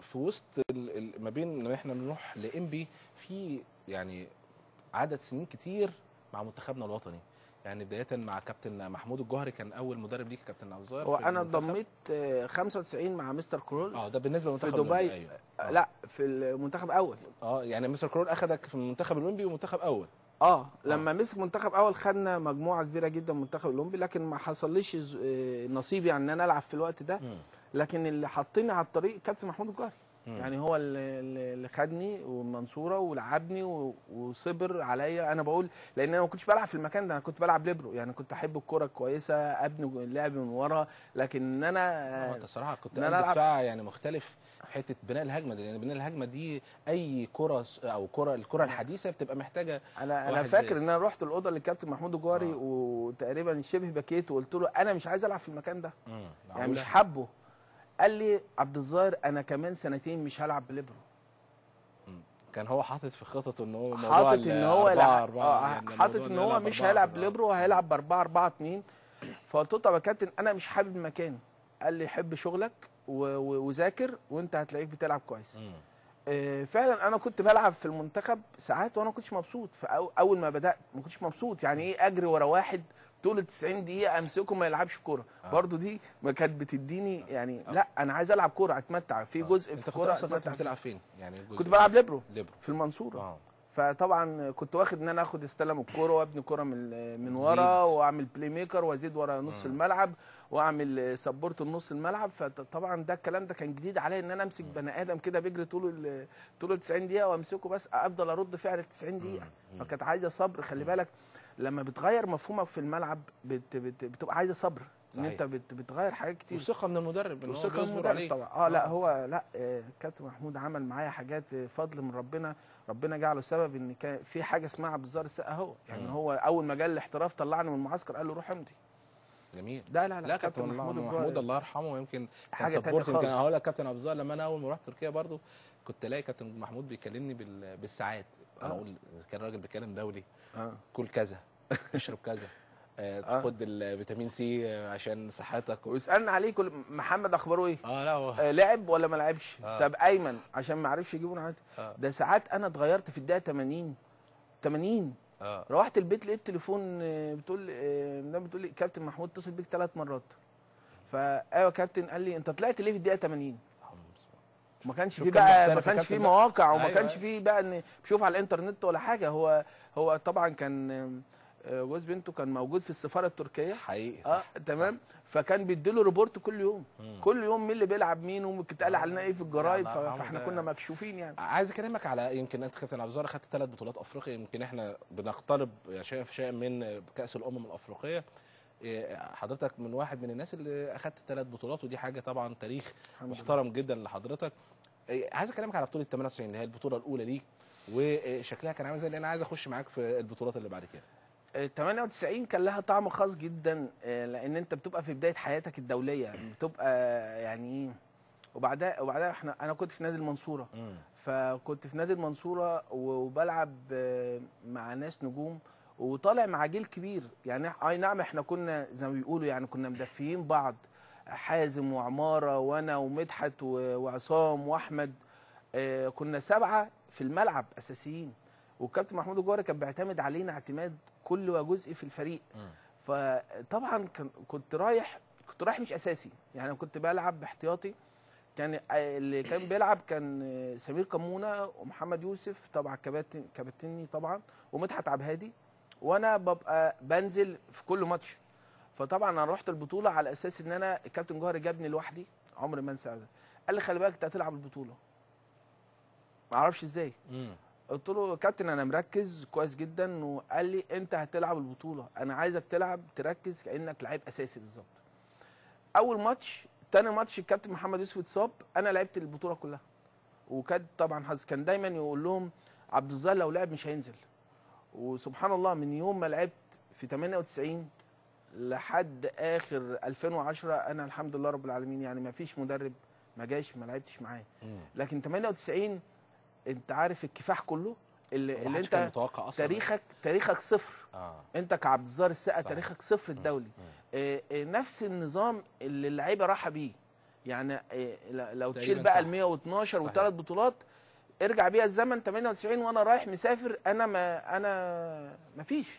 في وسط ما بين لما احنا بنروح لانبي في يعني عدد سنين كتير مع منتخبنا الوطني يعني بدايه مع كابتن محمود الجوهري كان اول مدرب ليك كابتن عبد وانا انضميت 95 مع مستر كرول اه ده بالنسبه للمنتخب دبي ايوه آه. لا في المنتخب اول اه يعني مستر كرول اخذك في المنتخب الاولمبي ومنتخب اول اه, آه. لما آه. مسك منتخب اول خدنا مجموعه كبيره جدا منتخب الاولمبي لكن ما حصلليش آه، نصيب يعني ان انا العب في الوقت ده م. لكن اللي حطني على الطريق كابتن محمود الجوهري يعني هو اللي خدني والمنصوره ولعبني وصبر عليا انا بقول لان انا ما كنتش بلعب في المكان ده انا كنت بلعب ليبرو يعني كنت احب الكوره الكويسه ابني اللعب من ورا لكن انا انت صراحه كنت أنا دفاع يعني مختلف في حته بناء الهجمه دي لان يعني بناء الهجمه دي اي كره او كره الكره الحديثه بتبقى محتاجه انا انا فاكر ان انا رحت الاوضه للكابتن محمود الجوهري آه. وتقريبا شبه بكيت وقلت له انا مش عايز العب في المكان ده يعني مش حابه قال لي عبد الظاهر انا كمان سنتين مش هلعب بليبرو كان هو حاطط في خططه ان هو حاطط ان هو آه، يعني حاطط ان هو مش هيلعب بليبرو هيلعب ب 4 4 2 فقلت له طب يا كابتن انا مش حابب مكاني قال لي حب شغلك وذاكر وانت هتلاقيك بتلعب كويس آه، فعلا انا كنت بلعب في المنتخب ساعات وانا ما كنتش مبسوط فاول ما بدات ما كنتش مبسوط يعني ايه اجري ورا واحد طول 90 دقيقه امسكه ما يلعبش كوره آه. برضو دي ما كانت بتديني آه. يعني آه. لا انا عايز العب كوره اتمتع في آه. جزء في الكوره انت كنت بتلعب فين يعني كنت بلعب ليبرو ليبرو في المنصوره آه. فطبعا كنت واخد ان انا اخد استلم الكوره وابني كوره من من ورا واعمل بلاي ميكر وازيد ورا نص آه. الملعب واعمل سبورت النص الملعب فطبعا ده الكلام ده كان جديد عليا ان انا امسك آه. بني ادم كده بيجري طول طول 90 دقيقه وامسكه بس افضل ارد فعل 90 دقيقه آه. فكانت عايزه صبر خلي بالك لما بتغير مفهومك في الملعب بت بت بتبقى عايزه صبر ان انت بتغير حاجات كتير وثقه من المدرب ان هو بيصبر عليك طبعا اه لا هو لا كابتن محمود عمل معايا حاجات فضل من ربنا ربنا جعله سبب ان كان في حاجه اسمها عبد الظاهر السقا هو يعني هو اول ما جه الاحتراف طلعني من المعسكر قال له روح امضي جميل لا لا لا, لا كابتن محمود, محمود الله يرحمه يمكن حاجه ثانيه خالص يمكن هقول لك كابتن عبد الظاهر لما انا اول ما رحت تركيا برضه كنت الاقي كابتن محمود بيكلمني بالساعات آه. انا اقول كان راجل بيتكلم دولي آه. كل كذا اشرب كذا آه، آه. تاخد آه. الفيتامين سي آه، عشان صحتك ويسالنا عليه كل محمد اخباره ايه اه لا هو آه لعب ولا ما لعبش آه. طب ايمن عشان ما عرفش يجيبه عادي آه. ده ساعات انا اتغيرت في الدقيقه 80 80 آه. روحت البيت لقيت تليفون بتقول ده بتقول لي كابتن محمود اتصل بيك ثلاث مرات فايوه كابتن قال لي انت طلعت ليه في الدقيقه 80 ما كانش في بقى ما كانش في مواقع وما أيوة كانش أيوة. في بقى ان بشوف على الانترنت ولا حاجه هو هو طبعا كان جوز آه، بنتو كان موجود في السفاره التركيه حقيقي صح آه تمام صح. فكان بيديله ريبورت كل يوم مم. كل يوم مين اللي بيلعب مين واتقال علينا ايه في الجرايد فاحنا كنا مكشوفين يعني عايز اكلمك على يمكن انت كابتن عبد الزهر اخذت ثلاث بطولات افريقيا يمكن احنا بنقترب شيئا فشيئا من كاس الامم الافريقيه إيه، حضرتك من واحد من الناس اللي اخدت ثلاث بطولات ودي حاجه طبعا تاريخ محترم جدا لحضرتك إيه، عايز اكلمك على بطوله 98 اللي هي البطوله الاولى ليك وشكلها كان عامل ازاي لان انا عايز اخش معاك في البطولات اللي بعد كده 98 كان لها طعم خاص جدا آه، لان انت بتبقى في بدايه حياتك الدوليه بتبقى يعني ايه وبعدها وبعدها احنا انا كنت في نادي المنصوره فكنت في نادي المنصوره وبلعب آه، مع ناس نجوم وطالع مع جيل كبير يعني اي نعم احنا كنا زي ما بيقولوا يعني كنا مدفيين بعض حازم وعماره وانا ومدحت وعصام واحمد آه، كنا سبعه في الملعب اساسيين والكابتن محمود الجوهري كان بيعتمد علينا اعتماد كل جزء في الفريق فطبعا كنت رايح كنت رايح مش اساسي يعني انا كنت بلعب باحتياطي كان اللي كان بيلعب كان سمير كمونه ومحمد يوسف طبعا كباتن كباتني طبعا ومدحت عبهادي وانا ببقى بنزل في كل ماتش فطبعا انا رحت البطوله على اساس ان انا الكابتن جوهر جابني لوحدي عمري ما انسى قال لي خلي بالك انت هتلعب البطوله ما اعرفش ازاي قلت له كابتن انا مركز كويس جدا وقال لي انت هتلعب البطوله انا عايزك تلعب تركز كانك لعيب اساسي بالظبط اول ماتش تاني ماتش الكابتن محمد يوسف اتصاب انا لعبت البطوله كلها وكان طبعا حظ كان دايما يقول لهم عبد الظاهر لو لعب مش هينزل وسبحان الله من يوم ما لعبت في 98 لحد اخر 2010 انا الحمد لله رب العالمين يعني ما فيش مدرب ما جاش ما لعبتش معاه لكن 98 انت عارف الكفاح كله اللي, اللي انت متوقع أصلاً تاريخك تاريخك صفر آه. انت كعبد الزار السقا تاريخك صفر الدولي آه،, آه نفس النظام اللي اللعيبه راحه بيه يعني آه لو تشيل بقى ال 112 وثلاث بطولات ارجع بيها الزمن 98 وانا رايح مسافر انا ما انا ما فيش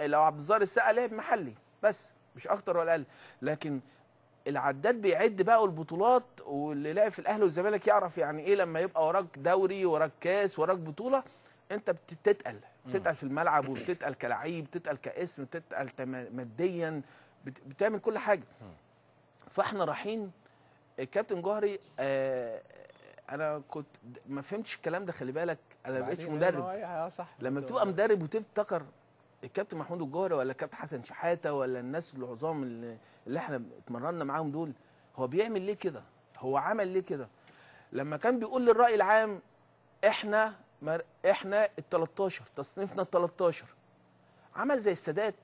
لو عبد الزار السقا لعب محلي بس مش اكتر ولا اقل لكن العداد بيعد بقى البطولات واللي لاعب في الاهلي والزمالك يعرف يعني ايه لما يبقى وراك دوري وراك كاس وراك بطوله انت بتتقل بتتقل في الملعب وبتتقل كلعيب بتتقل كاسم بتتقل ماديا بتعمل كل حاجه فاحنا رايحين الكابتن آه، جوهري آه انا كنت ما فهمتش الكلام ده خلي بالك انا ما بقتش مدرب إيه، إيه، آه، صح لما بتبقى مدرب وتفتكر الكابتن محمود الجوهري ولا الكابتن حسن شحاته ولا الناس العظام اللي, اللي احنا اتمرنا معاهم دول هو بيعمل ليه كده؟ هو عمل ليه كده؟ لما كان بيقول للراي العام احنا احنا ال 13 تصنيفنا ال 13 عمل زي السادات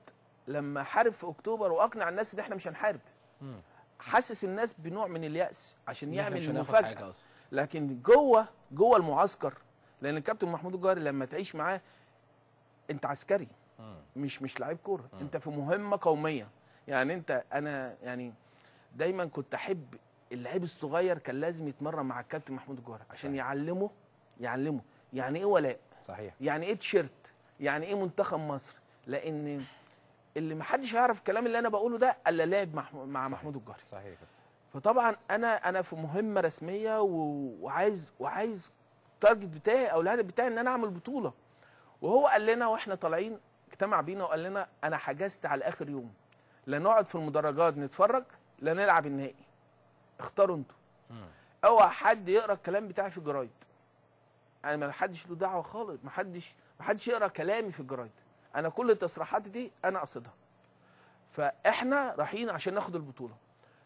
لما حارب في اكتوبر واقنع الناس ان احنا مش هنحارب حسس الناس بنوع من الياس عشان يعمل مفاجاه لكن جوه جوه المعسكر لان الكابتن محمود الجوهري لما تعيش معاه انت عسكري مش مش لعيب كوره انت في مهمه قوميه يعني انت انا يعني دايما كنت احب اللعيب الصغير كان لازم يتمرن مع الكابتن محمود الجوهري عشان صحيح. يعلمه يعلمه يعني ايه ولاء صحيح يعني ايه تيشرت يعني ايه منتخب مصر لان اللي محدش يعرف الكلام اللي انا بقوله ده الا لعب مع, صحيح. محمود الجوهري صحيح فطبعا انا انا في مهمه رسميه وعايز وعايز التارجت بتاعي او الهدف بتاعي ان انا اعمل بطوله وهو قال لنا واحنا طالعين اجتمع بينا وقال لنا انا حجزت على اخر يوم لا نقعد في المدرجات نتفرج لا نلعب النهائي اختاروا انتوا اوعى حد يقرا الكلام بتاعي في الجرايد انا ما حدش له دعوه خالص ما حدش ما حدش يقرا كلامي في الجرايد انا كل التصريحات دي انا قصدها فاحنا رايحين عشان ناخد البطوله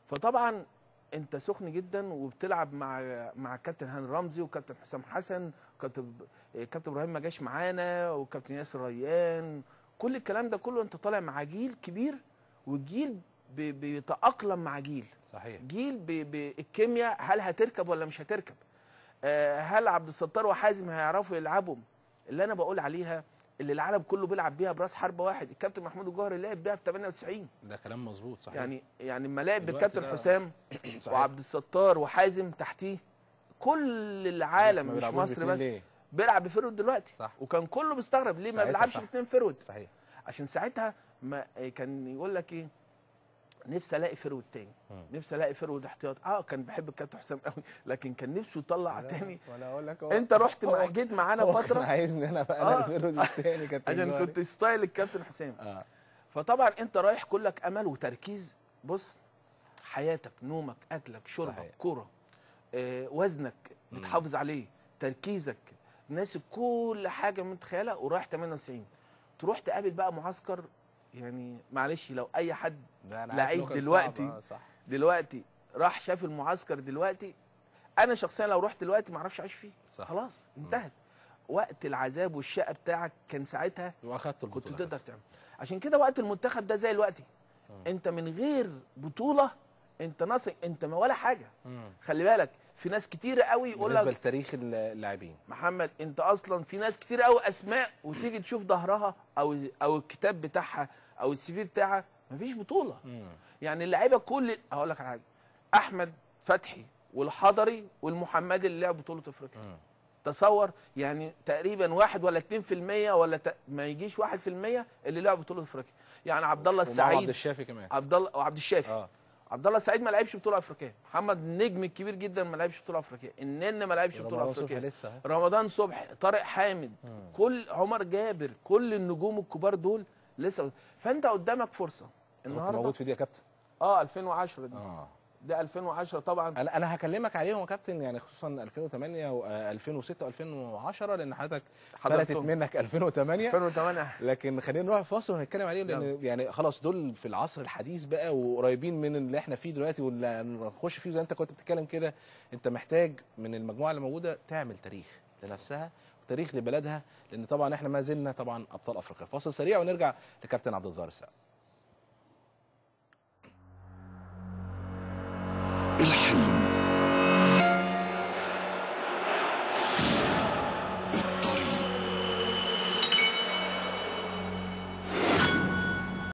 فطبعا انت سخن جدا وبتلعب مع مع كابتن هاني رمزي وكابتن حسام حسن وكابتن كابتن ابراهيم ما جاش معانا وكابتن ياسر ريان كل الكلام ده كله انت طالع مع جيل كبير وجيل بيتاقلم مع جيل صحيح جيل بالكيمياء هل هتركب ولا مش هتركب آه، هل عبد الستار وحازم هيعرفوا يلعبوا اللي انا بقول عليها اللي العالم كله بيلعب بيها براس حربه واحد الكابتن محمود الجوهري لعب بيها في 98 ده كلام مظبوط صحيح يعني يعني لما لعب بالكابتن حسام صحيح. وعبد الستار وحازم تحتيه كل العالم مش مصر بس ليه؟ بيلعب بفيرود دلوقتي صح. وكان كله مستغرب ليه ما بيلعبش باثنين فيرود صحيح عشان ساعتها ما كان يقول لك ايه نفسي الاقي فيرود تاني نفسي الاقي فيرود احتياط اه كان بحب الكابتن حسام قوي لكن كان نفسه يطلع تاني ولا اقول لك انت رحت مع جيت معانا فتره عايزني انا بقى آه. الفيرود التاني كابتن عشان كنت ستايل الكابتن حسام آه. فطبعا انت رايح كلك امل وتركيز بص حياتك نومك اكلك شربك كوره آه وزنك بتحافظ عليه تركيزك ناسب كل حاجه متخيلها ورايح 98 تروح تقابل بقى معسكر يعني معلش لو اي حد لعيب دلوقتي آه، صح. دلوقتي راح شاف المعسكر دلوقتي انا شخصيا لو رحت دلوقتي ما اعرفش اعيش فيه صح. خلاص انتهت م. وقت العذاب والشقه بتاعك كان ساعتها واخدت كنت تقدر تعمل عشان كده وقت المنتخب ده زي دلوقتي انت من غير بطوله انت ناصي انت ما ولا حاجه م. خلي بالك في ناس كتيره قوي يقول لك بالنسبه لتاريخ اللاعبين محمد انت اصلا في ناس كتيره قوي اسماء وتيجي تشوف ظهرها او او الكتاب بتاعها او السي في بتاعها مفيش بطوله مم. يعني اللعيبه كل هقول لك على حاجه احمد فتحي والحضري والمحمدي اللي لعب بطوله افريقيا تصور يعني تقريبا واحد ولا 2% ولا ت... ما يجيش 1% اللي لعب بطوله افريقيا يعني عبد الله السعيد عبد الشافي كمان عبد الله وعبد الشافي آه. عبد الله السعيد ما لعبش بطوله افريقيه محمد النجم الكبير جدا ما لعبش بطوله افريقيه النن ما لعبش بطوله افريقيه رمضان صبحي طارق حامد مم. كل عمر جابر كل النجوم الكبار دول لسه فانت قدامك فرصه النهارده موجود في دي يا كابتن اه 2010 دي آه. ده 2010 طبعا انا انا هكلمك عليهم يا كابتن يعني خصوصا 2008 و2006 و2010 لان حضرتك فلتت منك 2008 2008 لكن خلينا نروح فاصل ونتكلم عليهم لان نعم. يعني خلاص دول في العصر الحديث بقى وقريبين من اللي احنا فيه دلوقتي واللي هنخش فيه زي انت كنت بتتكلم كده انت محتاج من المجموعه اللي موجوده تعمل تاريخ لنفسها وتاريخ لبلدها لان طبعا احنا ما زلنا طبعا ابطال افريقيا فاصل سريع ونرجع لكابتن عبد الظاهر السقا